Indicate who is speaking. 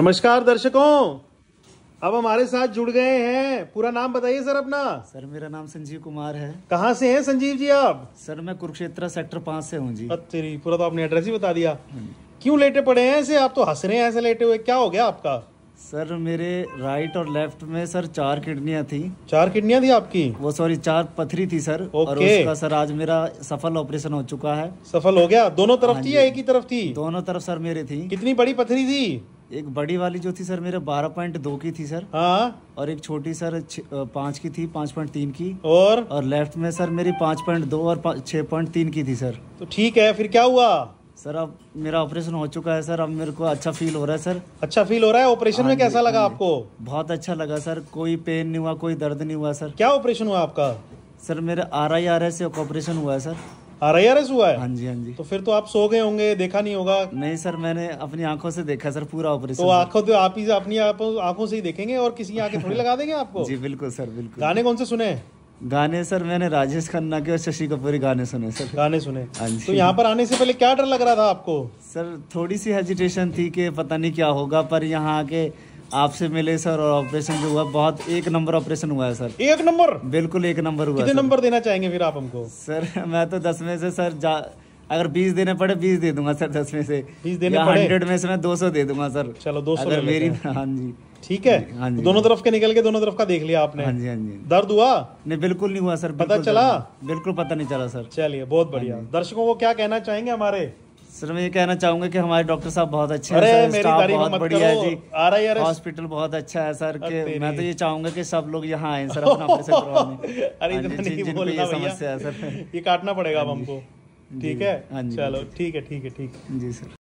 Speaker 1: नमस्कार दर्शकों अब हमारे साथ जुड़ गए हैं पूरा नाम बताइए सर अपना सर मेरा नाम संजीव कुमार है कहाँ से हैं संजीव जी आप सर मैं कुरुक्षेत्र सेक्टर पांच से हूँ जी तेरी पूरा तो आपने एड्रेस ही बता दिया क्यों लेटे पड़े हैं ऐसे आप तो हंस रहे हैं ऐसे लेटे हुए क्या हो गया आपका सर मेरे राइट और लेफ्ट में सर चार किडनिया थी चार किडनिया थी आपकी वो सॉरी चार पथरी थी सर ओके। और उसका सर आज मेरा सफल ऑपरेशन हो चुका है सफल हो गया दोनों तरफ हाँ थी या एक ही तरफ थी दोनों तरफ सर मेरे थी कितनी बड़ी पथरी थी एक बड़ी वाली जो थी सर मेरे बारह पॉइंट दो की थी सर हाँ और एक छोटी सर पांच की थी पाँच पॉइंट तीन की और और लेफ्ट में सर मेरी पांच पॉइंट दो और छह पॉइंट तीन की थी सर तो ठीक है फिर क्या हुआ सर अब मेरा ऑपरेशन हो चुका है सर अब मेरे को अच्छा फील हो रहा है सर अच्छा फील हो रहा है ऑपरेशन में हाँ कैसा लगा हाँ आपको बहुत अच्छा लगा सर कोई पेन नहीं हुआ कोई दर्द नहीं हुआ सर क्या ऑपरेशन हुआ आपका सर मेरे आर आई आर एस से ऑपरेशन हुआ है सर आरआईआरएस हुआ है हाँ जी हाँ जी तो फिर तो आप सो गए होंगे देखा नहीं होगा नहीं सर मैंने अपनी आंखों से देखा सर पूरा ऑपरेशन तो आंखों तो आप ही अपनी आंखों से ही देखेंगे और किसी की आंखें थोड़ी लगा देंगे आपको जी बिल्कुल सर बिल्कुल गाने कौन से सुने गाने सर मैंने राजेश खन्ना के और शशि कपूर के गाने सुने सर गाने सुने हाँ तो यहाँ पर आने से पहले क्या डर लग रहा था आपको सर थोड़ी सी हेजिटेशन थी कि पता नहीं क्या होगा पर यहाँ आके आपसे मिले सर और ऑपरेशन जो हुआ बहुत एक नंबर ऑपरेशन हुआ है सर एक नंबर बिल्कुल एक नंबर हुआ कितने नंबर देना चाहेंगे फिर आप हमको सर मैं तो दस में से सर जा अगर बीस देने पड़े बीस दे दूंगा सर दस में से बीस देने पड़े हंड्रेड में से मैं दो सौ दे दूंगा सर चलो दो सौ मेरी हाँ जी ठीक है हाँ जी दोनों तरफ के निकल के दोनों तरफ का देख लिया आपने हाँ जी हाँ जी दर्द हुआ नहीं बिल्कुल नहीं हुआ सर पता चला बिल्कुल पता नहीं चला सर चलिए बहुत बढ़िया हाँ दर्शकों को क्या कहना चाहेंगे हमारे सर मैं ये कहना चाहूंगा कि हमारे डॉक्टर साहब बहुत अच्छे हैं सर स्टाफ बहुत बढ़िया है जी हॉस्पिटल बहुत अच्छा है सर के मैं तो ये चाहूंगा कि सब लोग यहाँ आए सर अपना अरे हाँ समस्या है सर ये काटना पड़ेगा अब हाँ हमको ठीक है हाँ चलो ठीक है ठीक है ठीक जी सर